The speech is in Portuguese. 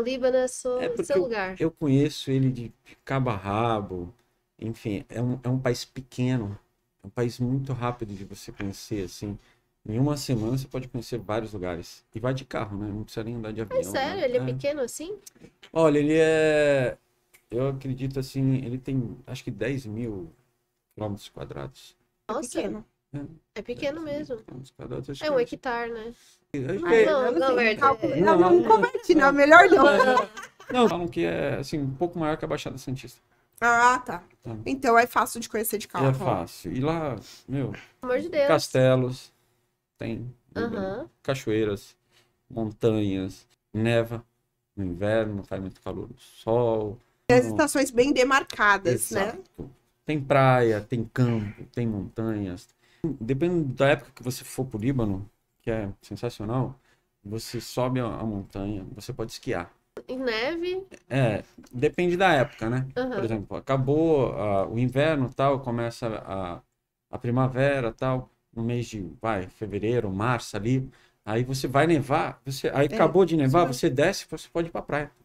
Líbano é, é seu, é seu lugar. Eu, eu, conheço ele de cabo a rabo. Enfim, é um, é um país pequeno. É um país muito rápido de você conhecer, assim. Em uma semana você pode conhecer vários lugares. E vai de carro, né? Não precisa nem andar de é avião. É sério? Né? Ele é, é pequeno assim? Olha, ele é... Eu acredito, assim, ele tem acho que 10 mil quilômetros quadrados. Nossa! É pequeno, é, é pequeno mesmo. É um é hectare, né? não, não, assim, não, não, não não. melhor não. É, é. Não, falam que é assim, um pouco maior que a Baixada Santista. Ah, tá. tá. Então é fácil de conhecer de carro. É fácil. E lá, meu, amor de Deus. castelos, tem uhum. cachoeiras, montanhas, neva no inverno, faz muito calor no sol. Tem é as estações bem demarcadas, né? Exato. né? Tem praia, tem campo, tem montanhas. Dependendo da época que você for pro Líbano, que é sensacional. Você sobe a, montanha, você pode esquiar. Em neve? É, depende da época, né? Uhum. Por exemplo, acabou uh, o inverno tal, começa a, a primavera tal, no mês de vai, fevereiro, março ali. Aí você vai nevar, você, aí é, acabou de nevar, você desce, você pode ir pra praia.